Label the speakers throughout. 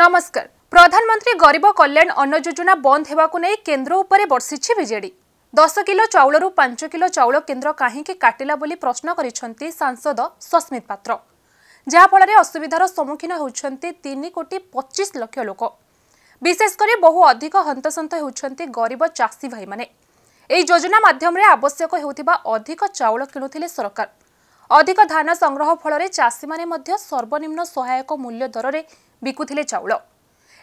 Speaker 1: ନମସ୍କାର ପ୍ରଧାନମନ୍ତ୍ରୀ ଗରିବ କଲ୍ୟାଣ ଅନ୍ନ ଯୋଜନା ବନ୍ଦ ହେବାକୁ ନେଇ କେନ୍ଦ୍ର ଉପରେ ବର୍ଷିଛି ବିଜେଡି ଦଶ କିଲୋ ଚାଉଳରୁ ପାଞ୍ଚ କିଲୋ ଚାଉଳ କେନ୍ଦ୍ର କାହିଁକି କାଟିଲା ବୋଲି ପ୍ରଶ୍ନ କରିଛନ୍ତି ସାଂସଦ ସସ୍ମିତ ପାତ୍ର ଯାହାଫଳରେ ଅସୁବିଧାର ସମ୍ମୁଖୀନ ହେଉଛନ୍ତି ତିନି କୋଟି ପଚିଶ ଲକ୍ଷ ଲୋକ ବିଶେଷ କରି ବହୁ ଅଧିକ ହନ୍ତସନ୍ତ ହେଉଛନ୍ତି ଗରିବ ଚାଷୀ ଭାଇମାନେ ଏହି ଯୋଜନା ମାଧ୍ୟମରେ ଆବଶ୍ୟକ ହେଉଥିବା ଅଧିକ ଚାଉଳ କିଣୁଥିଲେ ସରକାର ଅଧିକ ଧାନ ସଂଗ୍ରହ ଫଳରେ ଚାଷୀମାନେ ମଧ୍ୟ ସର୍ବନିମ୍ନ ସହାୟକ ମୂଲ୍ୟ ଦରରେ ବିକୁଥିଲେ ଚାଉଳ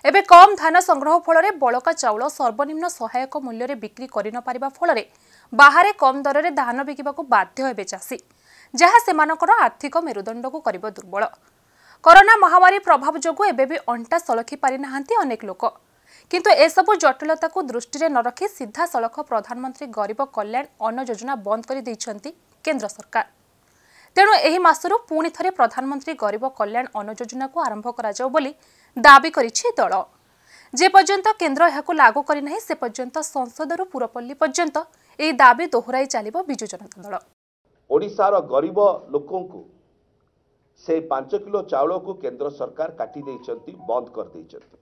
Speaker 1: ଏବେ କମ୍ ଧାନ ସଂଗ୍ରହ ଫଳରେ ବଳକା ଚାଉଳ ସର୍ବନିମ୍ନ ସହାୟକ ମୂଲ୍ୟରେ ବିକ୍ରି କରିନପାରିବା ଫଳରେ ବାହାରେ କମ୍ ଦରରେ ଧାନ ବିକିବାକୁ ବାଧ୍ୟ ହେବେ ଚାଷୀ ଯାହା ସେମାନଙ୍କର ଆର୍ଥିକ ମେରୁଦଣ୍ଡକୁ କରିବ ଦୁର୍ବଳ କରୋନା ମହାମାରୀ ପ୍ରଭାବ ଯୋଗୁଁ ଏବେ ବି ଅଣ୍ଟା ସଳଖି ପାରିନାହାନ୍ତି ଅନେକ ଲୋକ କିନ୍ତୁ ଏସବୁ ଜଟିଳତାକୁ ଦୃଷ୍ଟିରେ ନ ରଖି ସିଧାସଳଖ ପ୍ରଧାନମନ୍ତ୍ରୀ ଗରିବ କଲ୍ୟାଣ ଅନ୍ନ ଯୋଜନା ବନ୍ଦ କରିଦେଇଛନ୍ତି କେନ୍ଦ୍ର ସରକାର ତେଣୁ ଏହି ମାସରୁ ପୁଣି ଥରେ ପ୍ରଧାନମନ୍ତ୍ରୀ ଗରିବ କଲ୍ୟାଣ ଅନ୍ନ ଯୋଜନାକୁ ଆରମ୍ଭ କରାଯାଉ ବୋଲି ଦାବି କରିଛି ଦଳ ଯେପର୍ଯ୍ୟନ୍ତ କେନ୍ଦ୍ର ଏହାକୁ ଲାଗୁ କରିନାହିଁ ସେ ପର୍ଯ୍ୟନ୍ତ ସଂସଦରୁ ପୁରପଲ୍ଲୀ ପର୍ଯ୍ୟନ୍ତ ଏହି ଦାବି ଦୋହରାଇ ଚାଲିବ ବିଜୁ ଜନତା ଦଳ ଓଡ଼ିଶାର ଗରିବ ଲୋକଙ୍କୁ ସେ ପାଞ୍ଚ କିଲୋ ଚାଉଳକୁ କେନ୍ଦ୍ର ସରକାର କାଟି ଦେଇଛନ୍ତି ବନ୍ଦ କରିଦେଇଛନ୍ତି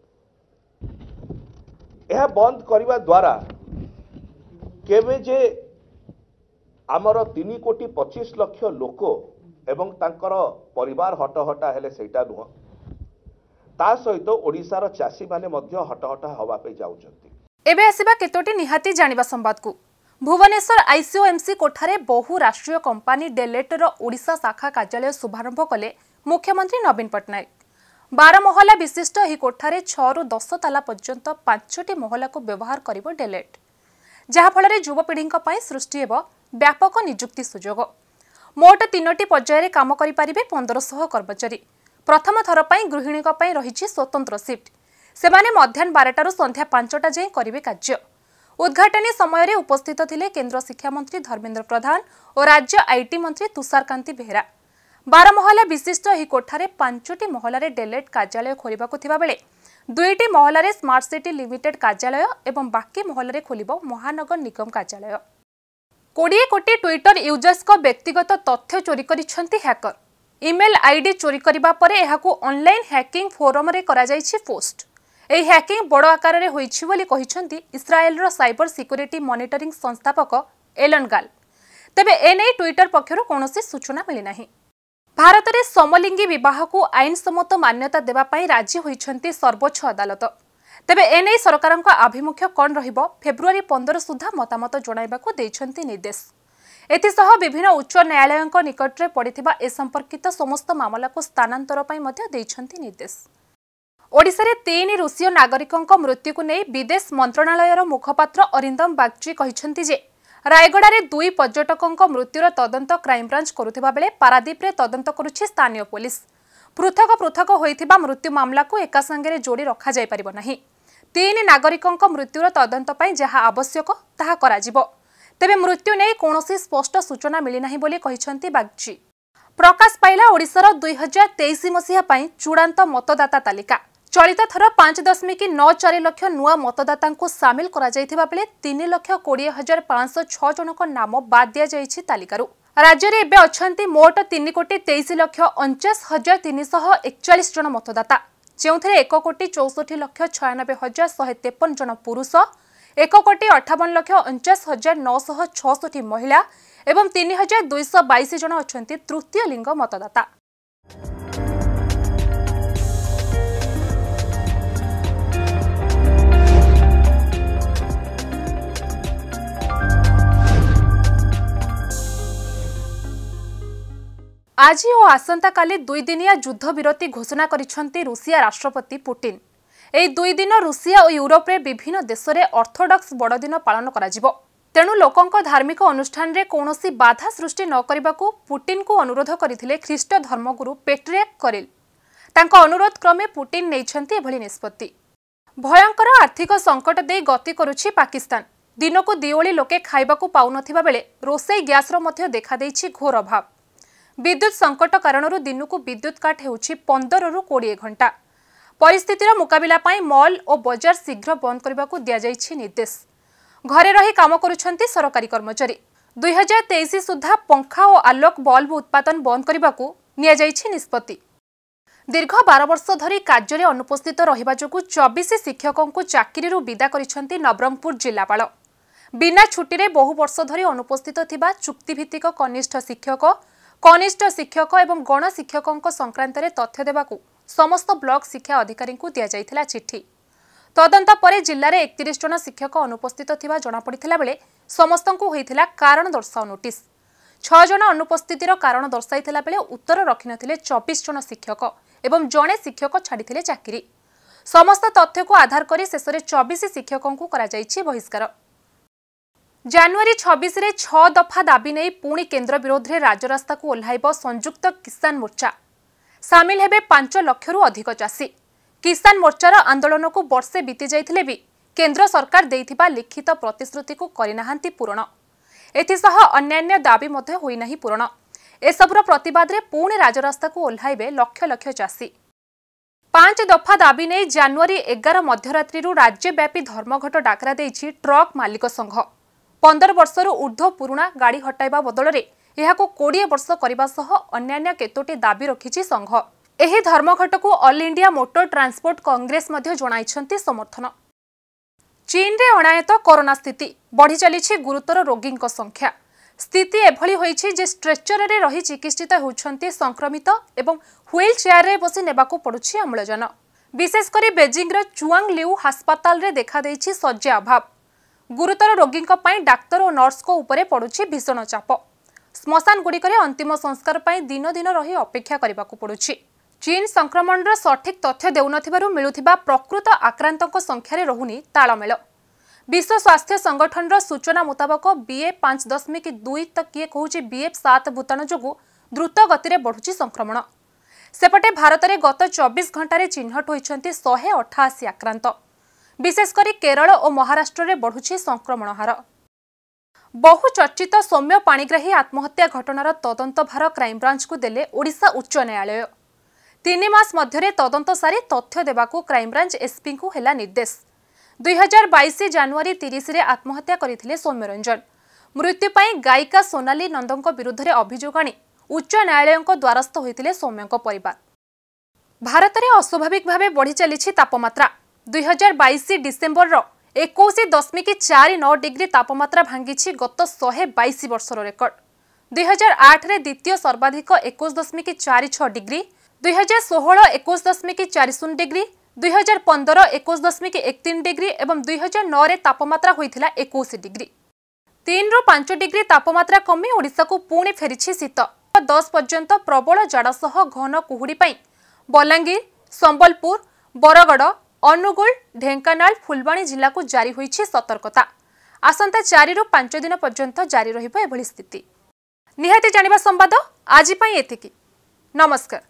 Speaker 1: ଏହା ବନ୍ଦ କରିବା ଦ୍ୱାରା ଆମର ତିନି କୋଟି ପଚିଶ ଲକ୍ଷ ଲୋକ ଏବଂ ତାଙ୍କର ପରିବାର ହଟହଟା ହେଲେ ସେଇଟା ନୁହଁ ତା ସହିତ ଓଡ଼ିଶାର ଚାଷୀମାନେ ମଧ୍ୟ ହଟହଟା ହେବା ପାଇଁ ଯାଉଛନ୍ତି ଏବେ ଆସିବା କେତୋଟି ନିହାତି ଜାଣିବା ସମ୍ବାଦକୁ ଭୁବନେଶ୍ୱର ଆଇସିଓଏମ୍ସି କୋଠାରେ ବହୁ ରାଷ୍ଟ୍ରୀୟ କମ୍ପାନୀ ଡେଲେଟ୍ର ଓଡ଼ିଶା ଶାଖା କାର୍ଯ୍ୟାଳୟ ଶୁଭାରମ୍ଭ କଲେ ମୁଖ୍ୟମନ୍ତ୍ରୀ ନବୀନ ପଟ୍ଟନାୟକ ବାରମହଲା ବିଶିଷ୍ଟ ଏହି କୋଠାରେ ଛଅରୁ ଦଶ ତାଲା ପର୍ଯ୍ୟନ୍ତ ପାଞ୍ଚଟି ମହଲାକୁ ବ୍ୟବହାର କରିବ ଡେଲେଟ୍ ଯାହାଫଳରେ ଯୁବପିଢ଼ିଙ୍କ ପାଇଁ ସୃଷ୍ଟି ହେବ ବ୍ୟାପକ ନିଯୁକ୍ତି ସୁଯୋଗ ମୋଟ ତିନୋଟି ପର୍ଯ୍ୟାୟରେ କାମ କରିପାରିବେ ପନ୍ଦରଶହ କର୍ମଚାରୀ ପ୍ରଥମ ଥର ପାଇଁ ଗୃହିଣୀଙ୍କ ପାଇଁ ରହିଛି ସ୍ୱତନ୍ତ୍ର ସିଫ୍ଟ ସେମାନେ ମଧ୍ୟାହ୍ନ ବାରଟାରୁ ସନ୍ଧ୍ୟା ପାଞ୍ଚଟା ଯାଏଁ କରିବେ କାର୍ଯ୍ୟ ଉଦ୍ଘାଟନୀ ସମୟରେ ଉପସ୍ଥିତ ଥିଲେ କେନ୍ଦ୍ର ଶିକ୍ଷାମନ୍ତ୍ରୀ ଧର୍ମେନ୍ଦ୍ର ପ୍ରଧାନ ଓ ରାଜ୍ୟ ଆଇଟି ମନ୍ତ୍ରୀ ତୁଷାରକାନ୍ତି ବେହେରା ବାରମହଲା ବିଶିଷ୍ଟ ଏହି କୋଠାରେ ପାଞ୍ଚଟି ମହଲାରେ ଡେଲେଟ୍ କାର୍ଯ୍ୟାଳୟ ଖୋଲିବାକୁ ଥିବାବେଳେ ଦୁଇଟି ମହଲାରେ ସ୍ମାର୍ଟ ସିଟି ଲିମିଟେଡ୍ କାର୍ଯ୍ୟାଳୟ ଏବଂ ବାକି ମହଲାରେ ଖୋଲିବ ମହାନଗର ନିଗମ କାର୍ଯ୍ୟାଳୟ କୋଡ଼ିଏ କୋଟି ଟ୍ୱିଟର ୟୁଜର୍ସଙ୍କ ବ୍ୟକ୍ତିଗତ ତଥ୍ୟ ଚୋରି କରିଛନ୍ତି ହ୍ୟାକର ଇମେଲ୍ ଆଇଡି ଚୋରି କରିବା ପରେ ଏହାକୁ ଅନ୍ଲାଇନ୍ ହ୍ୟାକିଂ ଫୋରମରେ କରାଯାଇଛି ପୋଷ୍ଟ ଏହି ହ୍ୟାକିଂ ବଡ଼ ଆକାରରେ ହୋଇଛି ବୋଲି କହିଛନ୍ତି ଇସ୍ରାଏଲ୍ର ସାଇବର ସିକ୍ୟୁରିଟି ମନିଟରିଂ ସଂସ୍ଥାପକ ଏଲନ୍ ଗାଲ୍ ତେବେ ଏନେଇ ଟ୍ୱିଟର ପକ୍ଷରୁ କୌଣସି ସୂଚନା ମିଳିନାହିଁ ଭାରତରେ ସମଲିଙ୍ଗୀ ବିବାହକୁ ଆଇନସମ୍ମତ ମାନ୍ୟତା ଦେବା ପାଇଁ ରାଜି ହୋଇଛନ୍ତି ସର୍ବୋଚ୍ଚ ଅଦାଲତ ତେବେ ଏନେଇ ସରକାରଙ୍କ ଆଭିମୁଖ୍ୟ କ'ଣ ରହିବ ଫେବୃଆରୀ ପନ୍ଦର ସୁଦ୍ଧା ମତାମତ ଜଣାଇବାକୁ ଦେଇଛନ୍ତି ନିର୍ଦ୍ଦେଶ ଏଥିସହ ବିଭିନ୍ନ ଉଚ୍ଚ ନ୍ୟାୟାଳୟଙ୍କ ନିକଟରେ ପଡ଼ିଥିବା ଏ ସମ୍ପର୍କିତ ସମସ୍ତ ମାମଲାକୁ ସ୍ଥାନାନ୍ତର ପାଇଁ ମଧ୍ୟ ଦେଇଛନ୍ତି ନିର୍ଦ୍ଦେଶ ଓଡ଼ିଶାରେ ତିନି ରୁଷୀୟ ନାଗରିକଙ୍କ ମୃତ୍ୟୁକୁ ନେଇ ବିଦେଶ ମନ୍ତ୍ରଣାଳୟର ମୁଖପାତ୍ର ଅରିନ୍ଦମ ବାଗ୍ଚି କହିଛନ୍ତି ଯେ ରାୟଗଡ଼ାରେ ଦୁଇ ପର୍ଯ୍ୟଟକଙ୍କ ମୃତ୍ୟୁର ତଦନ୍ତ କ୍ରାଇମବ୍ରାଞ୍ଚ କରୁଥିବା ବେଳେ ପାରାଦୀପରେ ତଦନ୍ତ କରୁଛି ସ୍ଥାନୀୟ ପୁଲିସ୍ ପୃଥକ ପୃଥକ ହୋଇଥିବା ମୃତ୍ୟୁ ମାମଲାକୁ ଏକାସାଙ୍ଗରେ ଯୋଡ଼ି ରଖାଯାଇପାରିବ ନାହିଁ ତିନି ନାଗରିକଙ୍କ ମୃତ୍ୟୁର ତଦନ୍ତ ପାଇଁ ଯାହା ଆବଶ୍ୟକ ତାହା କରାଯିବ ତେବେ ମୃତ୍ୟୁ ନେଇ କୌଣସି ସ୍ପଷ୍ଟ ସୂଚନା ମିଳିନାହିଁ ବୋଲି କହିଛନ୍ତି ବାଗ୍ଚି ପ୍ରକାଶ ପାଇଲା ଓଡ଼ିଶାର ଦୁଇହଜାର ତେଇଶ ମସିହା ପାଇଁ ଚୂଡ଼ାନ୍ତ ମତଦାତା ତାଲିକା চলিত থর পাঁচ দশমিক ন চারি লক্ষ নূয়া মতদাতা সামিল করা বেড়ে তিন লক্ষ কোড়িয়ে হাজার পাঁচশ ছজনক নাম বাদ দিয়াযাই তালিকার রাজ্যের এবে অোট তিন কোটি তেইশ লক্ষ অনচাশ হাজার তিনশ একচাশ জন মতদাতা ଯେଉଁଥିରେ ଏକ କୋଟି ଚଉଷଠି ଲକ୍ଷ ଛୟାନବେ ହଜାର ଶହେ ତେପନ ଜଣ ପୁରୁଷ ଏକ କୋଟି ଅଠାବନ ଲକ୍ଷ ଅଣଚାଶ ହଜାର ନଅଶହ ଛଅଷଠି ମହିଳା ଏବଂ ତିନି ହଜାର ଦୁଇଶହ ବାଇଶ ଜଣ ଅଛନ୍ତି ତୃତୀୟ ଲିଙ୍ଗ ମତଦାତା আজি ও আসন্তকালি দুই দিনিয়া যুদ্ধবিরতি ঘোষণা করেছেন রুষিয়া রাষ্ট্রপতি পুটিন এই দুই দিন রুষিয়া ও ইউরোপে বিভিন্ন দেশে অর্থোডক্স বড়দিন পালন করা তেণু লোকଙ୍କ ଧାର୍ମିକ ଅନୁଷ୍ଠାନରେ କୌଣସି ବାଧା ସୃଷ୍ଟି ନ କରିବାକୁ ପୁଟିନଙ୍କୁ ଅନୁରୋଧ କରିଥିଲେ ଖ୍ରୀଷ୍ଟ ଧର୍ମଗୁରୁ ପେଟ୍ରିଆକ୍ କରିଲ ତାଙ୍କ ଅନୁରୋଧ କ୍ରମେ ପୁଟିନ ନେଇଛନ୍ତି ଏଭଳି ନିଷ୍ପତ୍ତି ଭୟଙ୍କର ଆର୍ଥିକ ସଙ୍କଟ ଦେଇ ଗତି କରୁଛି ପାକିସ୍ତାନ ଦିନକୁ ଦିଓଳି ଲୋକେ ଖାଇବାକୁ ପାଉନଥିବା ବେଳେ ରୋଷେଇ ଗ୍ୟାସ୍ର ମଧ୍ୟ ଦେଖାଦେଇଛି ଘୋର ଅଭାବ ବିଦ୍ୟୁତ୍ ସଙ୍କଟ କାରଣରୁ ଦିନକୁ ବିଦ୍ୟୁତ୍ କାଟ ହେଉଛି ପନ୍ଦରରୁ କୋଡ଼ିଏ ଘଣ୍ଟା ପରିସ୍ଥିତିର ମୁକାବିଲା ପାଇଁ ମଲ୍ ଓ ବଜାର ଶୀଘ୍ର ବନ୍ଦ କରିବାକୁ ଦିଆଯାଇଛି ନିର୍ଦ୍ଦେଶ ଘରେ ରହି କାମ କରୁଛନ୍ତି ସରକାରୀ କର୍ମଚାରୀ ଦୁଇହଜାର ତେଇଶ ସୁଦ୍ଧା ପଙ୍ଖା ଓ ଆଲୋକ ବଲ୍ବ ଉତ୍ପାଦନ ବନ୍ଦ କରିବାକୁ ନିଆଯାଇଛି ନିଷ୍ପତ୍ତି ଦୀର୍ଘ ବାର ବର୍ଷ ଧରି କାର୍ଯ୍ୟରେ ଅନୁପସ୍ଥିତ ରହିବା ଯୋଗୁଁ ଚବିଶ ଶିକ୍ଷକଙ୍କୁ ଚାକିରିରୁ ବିଦା କରିଛନ୍ତି ନବରଙ୍ଗପୁର ଜିଲ୍ଲାପାଳ ବିନା ଛୁଟିରେ ବହୁ ବର୍ଷ ଧରି ଅନୁପସ୍ଥିତ ଥିବା ଚୁକ୍ତିଭିତ୍ତିକ କନିଷ୍ଠ ଶିକ୍ଷକ କନିଷ୍ଠ ଶିକ୍ଷକ ଏବଂ ଗଣଶିକ୍ଷକଙ୍କ ସଂକ୍ରାନ୍ତରେ ତଥ୍ୟ ଦେବାକୁ ସମସ୍ତ ବ୍ଲକ ଶିକ୍ଷା ଅଧିକାରୀଙ୍କୁ ଦିଆଯାଇଥିଲା ଚିଠି ତଦନ୍ତ ପରେ ଜିଲ୍ଲାରେ ଏକତିରିଶ ଜଣ ଶିକ୍ଷକ ଅନୁପସ୍ଥିତ ଥିବା ଜଣାପଡ଼ିଥିଲା ବେଳେ ସମସ୍ତଙ୍କୁ ହୋଇଥିଲା କାରଣ ଦର୍ଶାଅ ନୋଟିସ୍ ଛଅ ଜଣ ଅନୁପସ୍ଥିତିର କାରଣ ଦର୍ଶାଇଥିଲା ବେଳେ ଉତ୍ତର ରଖିନଥିଲେ ଚବିଶ ଜଣ ଶିକ୍ଷକ ଏବଂ ଜଣେ ଶିକ୍ଷକ ଛାଡ଼ିଥିଲେ ଚାକିରି ସମସ୍ତ ତଥ୍ୟକୁ ଆଧାର କରି ଶେଷରେ ଚବିଶ ଶିକ୍ଷକଙ୍କୁ କରାଯାଇଛି ବହିଷ୍କାର ଜାନୁଆରୀ ଛବିଶରେ ଛଅ ଦଫା ଦାବି ନେଇ ପୁଣି କେନ୍ଦ୍ର ବିରୋଧରେ ରାଜରାସ୍ତାକୁ ଓହ୍ଲାଇବ ସଂଯୁକ୍ତ କିଷାନ ମୋର୍ଚ୍ଚା ସାମିଲ ହେବେ ପାଞ୍ଚ ଲକ୍ଷରୁ ଅଧିକ ଚାଷୀ କିଷାନ ମୋର୍ଚ୍ଚାର ଆନ୍ଦୋଳନକୁ ବର୍ଷେ ବିତିଯାଇଥିଲେ ବି କେନ୍ଦ୍ର ସରକାର ଦେଇଥିବା ଲିଖିତ ପ୍ରତିଶ୍ରୁତିକୁ କରିନାହାନ୍ତି ପୂରଣ ଏଥିସହ ଅନ୍ୟାନ୍ୟ ଦାବି ମଧ୍ୟ ହୋଇନାହିଁ ପୂରଣ ଏସବୁର ପ୍ରତିବାଦରେ ପୁଣି ରାଜରାସ୍ତାକୁ ଓହ୍ଲାଇବେ ଲକ୍ଷ ଲକ୍ଷ ଚାଷୀ ପାଞ୍ଚ ଦଫା ଦାବି ନେଇ ଜାନୁଆରୀ ଏଗାର ମଧ୍ୟରାତ୍ରିରୁ ରାଜ୍ୟବ୍ୟାପୀ ଧର୍ମଘଟ ଡାକରା ଦେଇଛି ଟ୍ରକ୍ ମାଲିକ ସଂଘ ପନ୍ଦର ବର୍ଷରୁ ଉର୍ଦ୍ଧ୍ୱ ପୁରୁଣା ଗାଡ଼ି ହଟାଇବା ବଦଳରେ ଏହାକୁ କୋଡ଼ିଏ ବର୍ଷ କରିବା ସହ ଅନ୍ୟାନ୍ୟ କେତୋଟି ଦାବି ରଖିଛି ସଂଘ ଏହି ଧର୍ମଘଟକୁ all India motor transport congress ମଧ୍ୟ ଜଣାଇଛନ୍ତି ସମର୍ଥନ ଚୀନରେ ଅଣାୟତ କରୋନା ସ୍ଥିତି ବଢ଼ି ଚାଲିଛି ଗୁରୁତର ରୋଗୀଙ୍କ ସଂଖ୍ୟା ସ୍ଥିତି ଏଭଳି ହୋଇଛି ଯେ ଷ୍ଟ୍ରେଚରରେ ରହି ଚିକିତ୍ସିତ ହେଉଛନ୍ତି ସଂକ୍ରମିତ ଏବଂ ହ୍ୱିଲ୍ ଚେୟାରରେ ବସି ନେବାକୁ ପଡ଼ୁଛି ଅମ୍ଳଜାନ ବିଶେଷକରି ବେଜିଂର ଚୁଆଙ୍ଗ ଲିଉ ହାସ୍ପାତାଲରେ ଦେଖାଦେଇଛି ଶଯ୍ୟା ଅଭାବ ଗୁରୁତର ରୋଗୀଙ୍କ ପାଇଁ ଡାକ୍ତର ଓ ନର୍ସଙ୍କ ଉପରେ ପଡ଼ୁଛି ଭୀଷଣ ଚାପ ଶ୍ମଶାନଗୁଡ଼ିକରେ ଅନ୍ତିମ ସଂସ୍କାର ପାଇଁ ଦିନ ଦିନ ରହି ଅପେକ୍ଷା କରିବାକୁ ପଡ଼ୁଛି ଚୀନ ସଂକ୍ରମଣର ସଠିକ୍ ତଥ୍ୟ ଦେଉନଥିବାରୁ ମିଳୁଥିବା ପ୍ରକୃତ ଆକ୍ରାନ୍ତଙ୍କ ସଂଖ୍ୟାରେ ରହୁନି ତାଳମେଳ ବିଶ୍ୱ ସ୍ୱାସ୍ଥ୍ୟ ସଂଗଠନର ସୂଚନା ମୁତାବକ ବିଏଫ୍ ପାଞ୍ଚ ଦଶମିକ ଦୁଇ ତ କିଏ କହୁଛି ବିଏଫ୍ ସାତ ଭୂତାଣୁ ଯୋଗୁଁ ଦ୍ରୁତ ଗତିରେ ବଢ଼ୁଛି ସଂକ୍ରମଣ ସେପଟେ ଭାରତରେ ଗତ ଚବିଶ ଘଣ୍ଟାରେ ଚିହ୍ନଟ ହୋଇଛନ୍ତି ଶହେ ଅଠାଅଶୀ ଆକ୍ରାନ୍ତ ବିଶେଷକରି କେରଳ ଓ ମହାରାଷ୍ଟ୍ରରେ ବଢ଼ୁଛି ସଂକ୍ରମଣ ହାର ବହୁଚର୍ଚ୍ଚିତ ସୌମ୍ୟ ପାଣିଗ୍ରାହୀ ଆତ୍ମହତ୍ୟା ଘଟଣାର ତଦନ୍ତଭାର କ୍ରାଇମ୍ବ୍ରାଞ୍ଚକୁ ଦେଲେ ଓଡ଼ିଶା ଉଚ୍ଚ ନ୍ୟାୟାଳୟ ତିନି ମାସ ମଧ୍ୟରେ ତଦନ୍ତ ସାରି ତଥ୍ୟ ଦେବାକୁ କ୍ରାଇମ୍ବ୍ରାଞ୍ଚ ଏସ୍ପିଙ୍କୁ ହେଲା ନିର୍ଦ୍ଦେଶ ଦୁଇହଜାର ବାଇଶ ଜାନୁଆରୀ ତିରିଶରେ ଆତ୍ମହତ୍ୟା କରିଥିଲେ ସୌମ୍ୟରଞ୍ଜନ ମୃତ୍ୟୁ ପାଇଁ ଗାୟିକା ସୋନାଲି ନନ୍ଦଙ୍କ ବିରୁଦ୍ଧରେ ଅଭିଯୋଗ ଆଣି ଉଚ୍ଚ ନ୍ୟାୟାଳୟଙ୍କ ଦ୍ୱାରସ୍ଥ ହୋଇଥିଲେ ସୌମ୍ୟଙ୍କ ପରିବାର ଭାରତରେ ଅସ୍ୱାଭାବିକ ଭାବେ ବଢ଼ିଚାଲିଛି ତାପମାତ୍ରା দুই হাজার বাইশ ডিসেম্বরর একুশ দশমিক চারি ন ডিগ্রি তাপমাত্রা ভাঙ্গিছি গত শহে বাইশ বর্ষর রেকর্ড দুই হাজার আঠরে দ্বিতীয় সর্বাধিক একুশ দশমিক চারি ছ ডিগ্রি দুই হাজার ষোহল একুশ দশমিক চারি শূন্য ডিগ্রি দুই হাজার পনেরো একুশ দশমিক একতিন ডিগ্রি এবং দুই হাজার নরে তাপমাত্রা হয়েছিল একুশ ডিগ্রি তিন রু পাঁচ ডিগ্রি তাপমাত্রা কমি ওড়শাকু পুঁ ফেরিছে শীত দশ পর্যন্ত প্রবল জাড় সহ ঘন কুহুড়ি পাই বলাঙ্গীর সম্বলপুর বরগড় ଅନୁଗୁଳ ଢେଙ୍କାନାଳ ଫୁଲବାଣୀ ଜିଲ୍ଲାକୁ ଜାରି ହୋଇଛି ସତର୍କତା ଆସନ୍ତା ଚାରିରୁ ପାଞ୍ଚ ଦିନ ପର୍ଯ୍ୟନ୍ତ ଜାରି ରହିବ ଏଭଳି ସ୍ଥିତି ନିହାତି ଜାଣିବା ସମ୍ବାଦ ଆଜି ପାଇଁ ଏତିକି ନମସ୍କାର